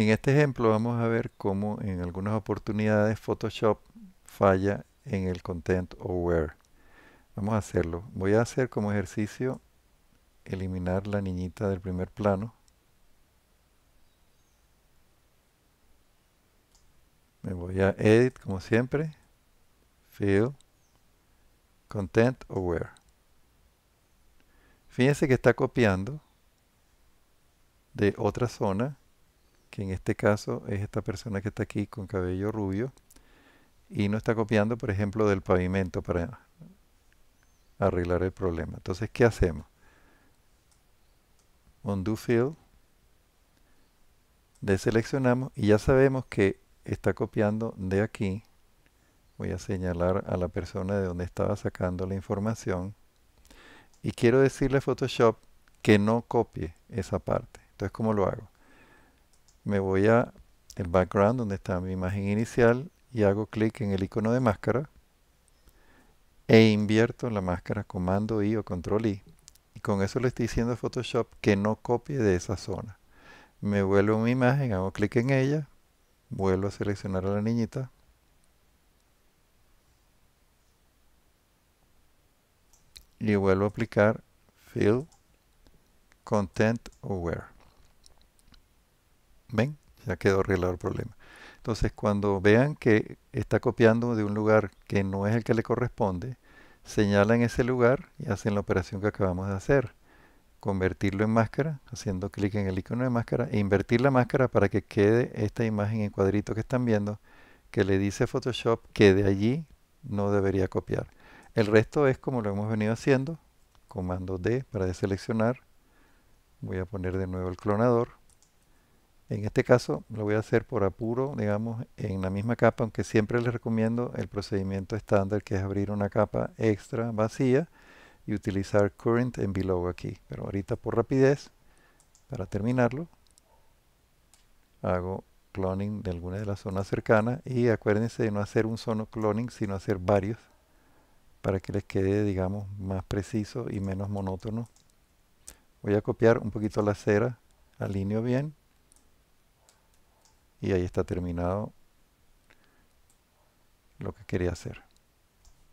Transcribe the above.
En este ejemplo vamos a ver cómo en algunas oportunidades Photoshop falla en el Content Aware. Vamos a hacerlo. Voy a hacer como ejercicio eliminar la niñita del primer plano. Me voy a Edit como siempre. Fill. Content Aware. Fíjense que está copiando de otra zona en este caso es esta persona que está aquí con cabello rubio y no está copiando, por ejemplo, del pavimento para arreglar el problema. Entonces, ¿qué hacemos? Undo Fill, deseleccionamos y ya sabemos que está copiando de aquí. Voy a señalar a la persona de donde estaba sacando la información y quiero decirle a Photoshop que no copie esa parte. Entonces, ¿cómo lo hago? me voy a el background donde está mi imagen inicial y hago clic en el icono de máscara e invierto la máscara comando I o control I y con eso le estoy diciendo a Photoshop que no copie de esa zona me vuelvo a mi imagen, hago clic en ella vuelvo a seleccionar a la niñita y vuelvo a aplicar Fill Content Aware ¿Ven? Ya quedó arreglado el problema. Entonces, cuando vean que está copiando de un lugar que no es el que le corresponde, señalan ese lugar y hacen la operación que acabamos de hacer. Convertirlo en máscara, haciendo clic en el icono de máscara, e invertir la máscara para que quede esta imagen en cuadrito que están viendo, que le dice Photoshop que de allí no debería copiar. El resto es como lo hemos venido haciendo, comando D para deseleccionar, voy a poner de nuevo el clonador, en este caso lo voy a hacer por apuro, digamos, en la misma capa, aunque siempre les recomiendo el procedimiento estándar que es abrir una capa extra vacía y utilizar current en below aquí. Pero ahorita por rapidez, para terminarlo, hago cloning de alguna de las zonas cercanas y acuérdense de no hacer un solo cloning, sino hacer varios para que les quede, digamos, más preciso y menos monótono. Voy a copiar un poquito la cera, alineo bien y ahí está terminado lo que quería hacer